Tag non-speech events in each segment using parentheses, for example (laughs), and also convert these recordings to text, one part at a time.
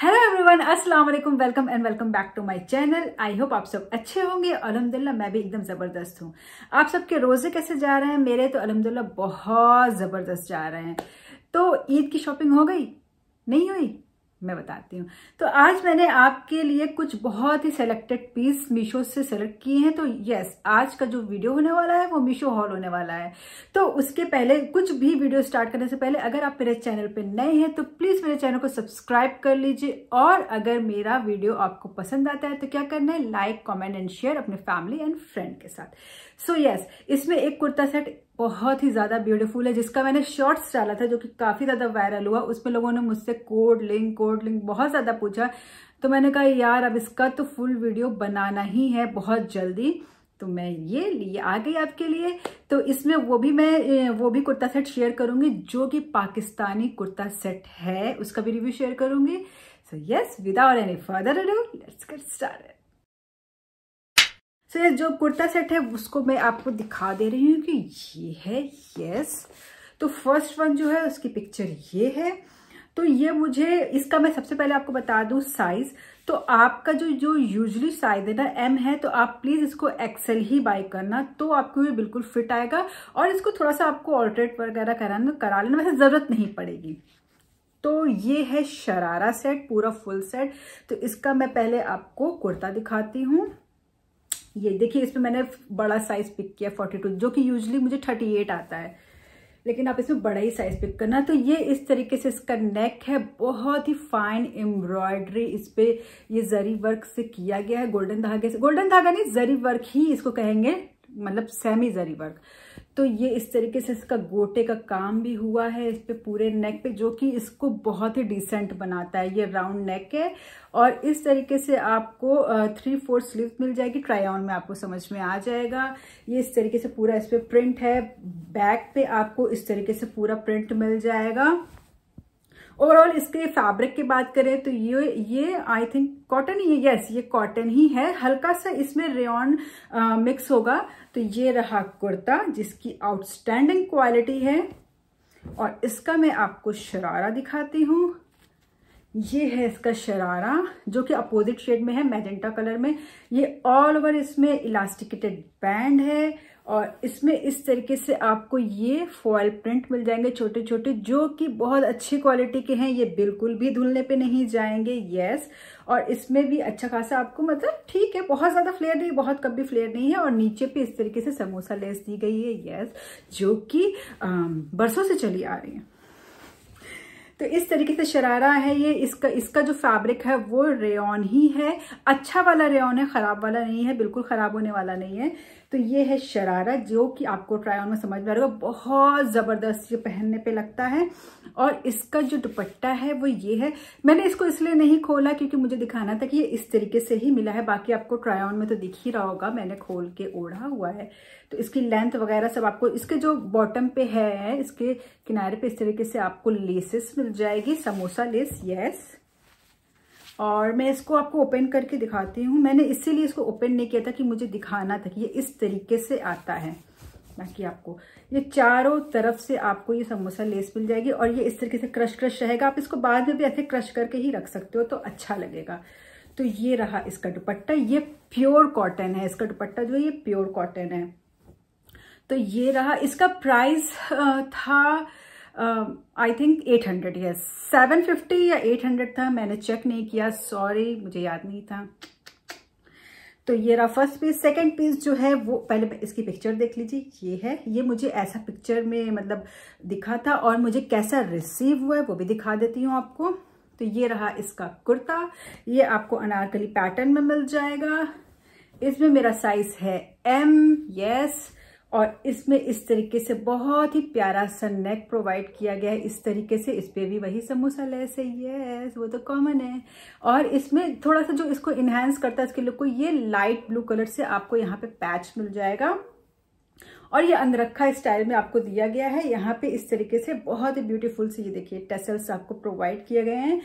hello everyone अस्सलाम वालेकुम welcome and welcome back to my channel I hope आप सब अच्छे होंगे अलहमदिल्ला मैं भी एकदम ज़बरदस्त हूँ आप सबके रोज़े कैसे जा रहे हैं मेरे तो अलहमदिल्ला बहुत ज़बरदस्त जा रहे हैं तो ईद की शॉपिंग हो गई नहीं हुई मैं बताती हूँ तो आज मैंने आपके लिए कुछ बहुत ही सेलेक्टेड पीस मीशो से सेलेक्ट किए हैं तो यस आज का जो वीडियो होने वाला है वो मीशो हॉल होने वाला है तो उसके पहले कुछ भी वीडियो स्टार्ट करने से पहले अगर आप मेरे चैनल पर नए हैं तो प्लीज़ मेरे चैनल को सब्सक्राइब कर लीजिए और अगर मेरा वीडियो आपको पसंद आता है तो क्या करना है लाइक कॉमेंट एंड शेयर अपने फैमिली एंड फ्रेंड के साथ सो so, यस yes, इसमें एक कुर्ता सेट बहुत ही ज़्यादा ब्यूटीफुल है जिसका मैंने शॉर्ट्स डाला था जो कि काफ़ी ज़्यादा वायरल हुआ उसमें लोगों ने मुझसे कोड लिंक कोड लिंक बहुत ज़्यादा पूछा तो मैंने कहा यार अब इसका तो फुल वीडियो बनाना ही है बहुत जल्दी तो मैं ये लिए आ गई आपके लिए तो इसमें वो भी मैं वो भी कुर्ता सेट शेयर करूंगी जो कि पाकिस्तानी कुर्ता सेट है उसका भी रिव्यू शेयर करूंगी so yes without any further let's get started so ये जो कुर्ता सेट है उसको मैं आपको दिखा दे रही हूँ कि ये है यस तो फर्स्ट वन जो है उसकी पिक्चर ये है तो ये मुझे इसका मैं सबसे पहले आपको बता दू साइज तो आपका जो जो यूजली साइज है ना एम है तो आप प्लीज़ इसको एक्सेल ही बाय करना तो आपको ये बिल्कुल फिट आएगा और इसको थोड़ा सा आपको ऑल्ट्रेट वगैरह कराना करा लेना वैसे ज़रूरत नहीं पड़ेगी तो ये है शरारा सेट पूरा फुल सेट तो इसका मैं पहले आपको कुर्ता दिखाती हूँ ये देखिए इसमें मैंने बड़ा साइज पिक किया फोर्टी टू जो कि यूजली मुझे थर्टी एट आता है लेकिन आप इसमें बड़ा ही साइज पिक करना तो ये इस तरीके से इसका नेक है बहुत ही फाइन एम्ब्रॉयडरी इस पे ये जरी वर्क से किया गया है गोल्डन धागे से गोल्डन धागा नहीं जरी वर्क ही इसको कहेंगे मतलब सेमी जरी वर्क तो ये इस तरीके से इसका गोटे का काम भी हुआ है इस पे पूरे नेक पे जो कि इसको बहुत ही डिसेंट बनाता है ये राउंड नेक है और इस तरीके से आपको थ्री फोर स्लीव मिल जाएगी ट्रायन में आपको समझ में आ जाएगा ये इस तरीके से पूरा इस पे प्रिंट है बैक पे आपको इस तरीके से पूरा प्रिंट मिल जाएगा ओवरऑल इसके फैब्रिक की बात करें तो ये ये आई थिंक कॉटन ही यस ये कॉटन ही है हल्का सा इसमें रेन मिक्स होगा तो ये रहा कुर्ता जिसकी आउटस्टैंडिंग क्वालिटी है और इसका मैं आपको शरारा दिखाती हूँ ये है इसका शरारा जो कि अपोजिट शेड में है मैजेंटा कलर में ये ऑल ओवर इसमें इलास्टिकेटेड बैंड है और इसमें इस तरीके से आपको ये फॉयल प्रिंट मिल जाएंगे छोटे छोटे जो कि बहुत अच्छी क्वालिटी के हैं ये बिल्कुल भी धुलने पे नहीं जाएंगे यस और इसमें भी अच्छा खासा आपको मतलब ठीक है बहुत ज़्यादा फ्लेयर नहीं बहुत कम भी फ्लेयर नहीं है और नीचे पे इस तरीके से समोसा लेस दी गई है यस जो कि बरसों से चली आ रही है तो इस तरीके से शरारा है ये इसका इसका जो फैब्रिक है वो रेन ही है अच्छा वाला रेन है ख़राब वाला नहीं है बिल्कुल ख़राब होने वाला नहीं है तो ये है शरारा जो कि आपको ट्राई ऑन में समझ में आ रहा बहुत ज़बरदस्त ये पहनने पे लगता है और इसका जो दुपट्टा है वो ये है मैंने इसको इसलिए नहीं खोला क्योंकि मुझे दिखाना था कि ये इस तरीके से ही मिला है बाकी आपको ट्राई ऑन में तो दिख ही रहा होगा मैंने खोल के ओढ़ा हुआ है तो इसकी लेंथ वगैरह सब आपको इसके जो बॉटम पे है इसके किनारे पे इस तरीके से आपको लेसेस मिल जाएगी समोसा लेस यस और मैं इसको आपको ओपन करके दिखाती हूँ मैंने इसीलिए इसको ओपन नहीं किया था कि मुझे दिखाना था कि ये इस तरीके से आता है बाकी आपको ये चारों तरफ से आपको ये समोसा लेस मिल जाएगी और ये इस तरीके से क्रश क्रश रहेगा आप इसको बाद में भी ऐसे क्रश करके ही रख सकते हो तो अच्छा लगेगा तो ये रहा इसका दुपट्टा ये प्योर कॉटन है इसका दुपट्टा जो ये प्योर कॉटन है तो ये रहा इसका प्राइस था आई थिंक 800 यस सेवन या 800 था मैंने चेक नहीं किया सॉरी मुझे याद नहीं था तो ये रहा फर्स्ट पीस सेकंड पीस जो है वो पहले इसकी पिक्चर देख लीजिए ये है ये मुझे ऐसा पिक्चर में मतलब दिखा था और मुझे कैसा रिसीव हुआ है वो भी दिखा देती हूँ आपको तो ये रहा इसका कुर्ता ये आपको अनारकली पैटर्न में मिल जाएगा इसमें मेरा साइज है एम यस yes, और इसमें इस तरीके से बहुत ही प्यारा सा नेक प्रोवाइड किया गया है इस तरीके से इस पर भी वही समोसा लेस है ये वो तो कॉमन है और इसमें थोड़ा सा जो इसको इन्हेंस करता है इसके लुक को ये लाइट ब्लू कलर से आपको यहाँ पे पैच मिल जाएगा और ये अनरखा स्टाइल में आपको दिया गया है यहाँ पे इस तरीके से बहुत ही ब्यूटीफुल से ये देखिए टेसल्स आपको प्रोवाइड किए गए हैं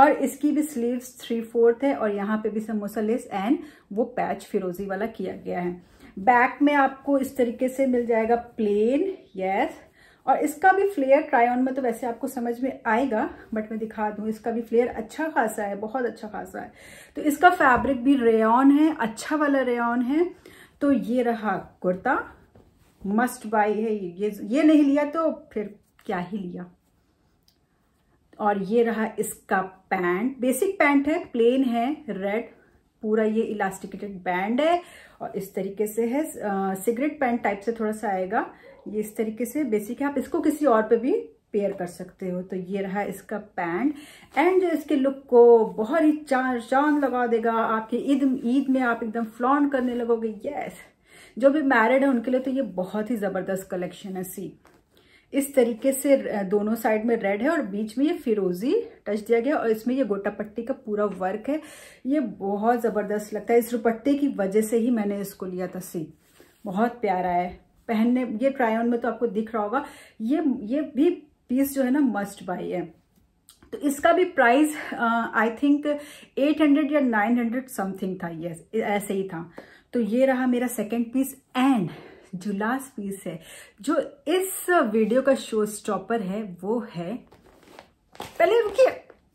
और इसकी भी स्लीव्स थ्री फोर्थ है और यहाँ पे भी समोसा लेस एंड वो पैच फिरोजी वाला किया गया है बैक में आपको इस तरीके से मिल जाएगा प्लेन यस और इसका भी फ्लेयर ट्राई ऑन में तो वैसे आपको समझ में आएगा बट मैं दिखा दूँ इसका भी फ्लेयर अच्छा खासा है बहुत अच्छा खासा है तो इसका फैब्रिक भी रेन है अच्छा वाला रेन है तो ये रहा कुर्ता मस्ट बाई है ये ये नहीं लिया तो फिर क्या ही लिया और ये रहा इसका पैंट बेसिक पैंट है प्लेन है रेड पूरा ये इलास्टिकेटेड बैंड है और इस तरीके से है सिगरेट पैंट टाइप से थोड़ा सा आएगा ये इस तरीके से बेसिक है आप इसको किसी और पे भी पेयर कर सकते हो तो ये रहा इसका पैंट एंड जो इसके लुक को बहुत ही चार चांद लगा देगा आपके ईद ईद में आप एकदम फ्लॉन्ट करने लगोगे यस जो भी मैरिड है उनके लिए तो ये बहुत ही ज़बरदस्त कलेक्शन है सी इस तरीके से दोनों साइड में रेड है और बीच में ये फिरोजी टच दिया गया और इसमें ये गोटा पट्टी का पूरा वर्क है ये बहुत ज़बरदस्त लगता है इस दुपट्टे की वजह से ही मैंने इसको लिया था सी बहुत प्यारा है पहनने ये ट्राई ऑन में तो आपको दिख रहा होगा ये ये भी पीस जो है ना मस्ट बाई है तो इसका भी प्राइस आई थिंक 800 या 900 समथिंग था ये ऐसे ही था तो ये रहा मेरा सेकंड पीस एंड जो लास्ट पीस है जो इस वीडियो का शो स्टॉपर है वो है पहले रुकिए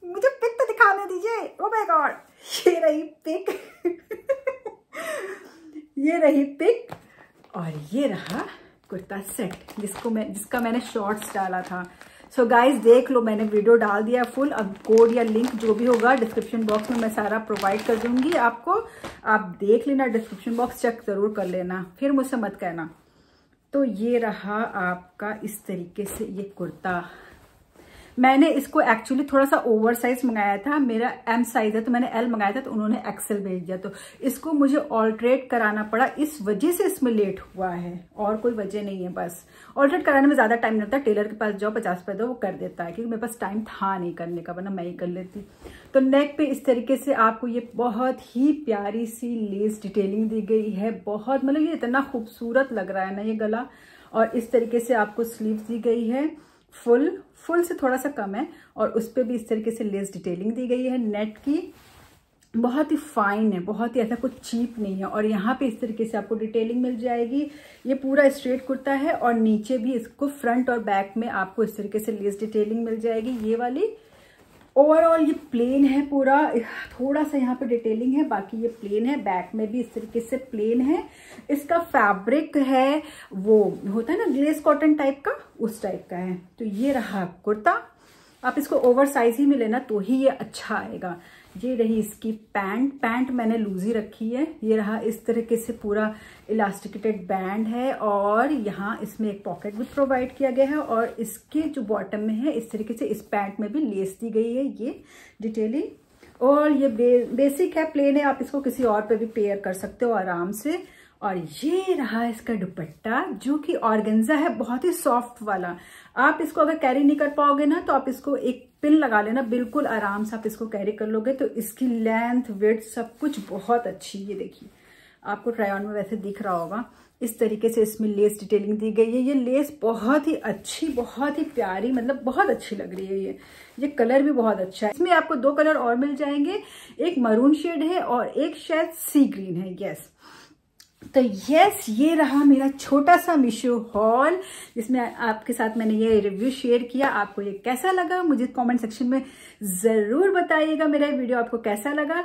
मुझे पिक तो दिखाने दीजिए ओ माय गॉड ये रही पिक (laughs) ये रही पिक और ये रहा कुर्ता सेट जिसको मैं जिसका मैंने शॉर्ट्स डाला था सो गाइज देख लो मैंने वीडियो डाल दिया फुल अब कोड या लिंक जो भी होगा डिस्क्रिप्शन बॉक्स में मैं सारा प्रोवाइड कर दूंगी आपको आप देख लेना डिस्क्रिप्शन बॉक्स चेक ज़रूर कर लेना फिर मुझसे मत कहना तो ये रहा आपका इस तरीके से ये कुर्ता मैंने इसको एक्चुअली थोड़ा सा ओवर साइज मंगाया था मेरा एम साइज है तो मैंने एल मंगाया था तो उन्होंने एक्सेल भेज दिया तो इसको मुझे ऑल्ट्रेट कराना पड़ा इस वजह से इसमें लेट हुआ है और कोई वजह नहीं है बस ऑल्ट्रेट कराने में ज़्यादा टाइम लगता है टेलर के पास जाओ पचास रुपये दो वो कर देता है क्योंकि मेरे पास टाइम था नहीं करने का वरना मैं ही कर लेती तो नेक पे इस तरीके से आपको ये बहुत ही प्यारी सी लेस डिटेलिंग दी गई है बहुत मतलब ये इतना खूबसूरत लग रहा है ना ये गला और इस तरीके से आपको स्लीव दी गई है फुल फुल से थोड़ा सा कम है और उस पर भी इस तरीके से लेस डिटेलिंग दी गई है नेट की बहुत ही फाइन है बहुत ही ऐसा कुछ चीप नहीं है और यहाँ पे इस तरीके से आपको डिटेलिंग मिल जाएगी ये पूरा स्ट्रेट कुर्ता है और नीचे भी इसको फ्रंट और बैक में आपको इस तरीके से लेस डिटेलिंग मिल जाएगी ये वाली ओवरऑल ये प्लेन है पूरा थोड़ा सा यहाँ पे डिटेलिंग है बाकी ये प्लेन है बैक में भी इस तरीके से प्लेन है इसका फैब्रिक है वो होता है ना ग्लेस कॉटन टाइप का उस टाइप का है तो ये रहा कुर्ता आप इसको ओवर साइज ही में लेना तो ही ये अच्छा आएगा ये रही इसकी पैंट पैंट मैंने लूजी रखी है ये रहा इस तरीके से पूरा इलास्टिकेटेड बैंड है और यहाँ इसमें एक पॉकेट भी प्रोवाइड किया गया है और इसके जो बॉटम में है इस तरीके से इस पैंट में भी लेस दी गई है ये डिटेलिंग और ये बे, बेसिक है प्लेन है आप इसको किसी और पे भी पेयर कर सकते हो आराम से और ये रहा इसका दुपट्टा जो कि ऑर्गेंजा है बहुत ही सॉफ्ट वाला आप इसको अगर कैरी नहीं कर पाओगे ना तो आप इसको एक पिन लगा लेना बिल्कुल आराम से आप इसको कैरी कर लोगे तो इसकी लेंथ वेट सब कुछ बहुत अच्छी ये देखिए आपको ट्रायन में वैसे दिख रहा होगा इस तरीके से इसमें लेस डिटेलिंग दी गई है ये लेस बहुत ही अच्छी बहुत ही प्यारी मतलब बहुत अच्छी लग रही है ये ये कलर भी बहुत अच्छा है इसमें आपको दो कलर और मिल जाएंगे एक मरून शेड है और एक शायद सी ग्रीन है यस तो यस ये रहा मेरा छोटा सा मीशो हॉल जिसमें आपके साथ मैंने ये रिव्यू शेयर किया आपको ये कैसा लगा मुझे कमेंट सेक्शन में ज़रूर बताइएगा मेरा वीडियो आपको कैसा लगा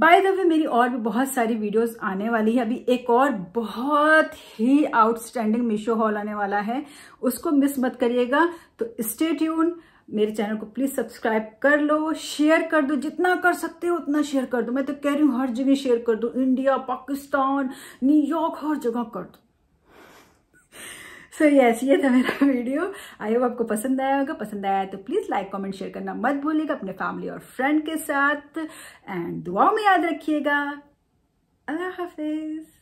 बाय द वे मेरी और भी बहुत सारी वीडियोस आने वाली है अभी एक और बहुत ही आउटस्टैंडिंग मीशो हॉल आने वाला है उसको मिस मत करिएगा तो स्टेट्यून मेरे चैनल को प्लीज़ सब्सक्राइब कर लो शेयर कर दो जितना कर सकते हो उतना शेयर कर दो मैं तो कह रही हूँ हर जगह शेयर कर दो इंडिया पाकिस्तान न्यूयॉर्क हर जगह कर दो सो so, यस yes, ये था मेरा वीडियो आई होप आपको पसंद आया होगा पसंद आया तो प्लीज़ लाइक कमेंट शेयर करना मत भूलिएगा अपने फैमिली और फ्रेंड के साथ एंड दुआओं में याद रखिएगा अल्लाह हाफिज़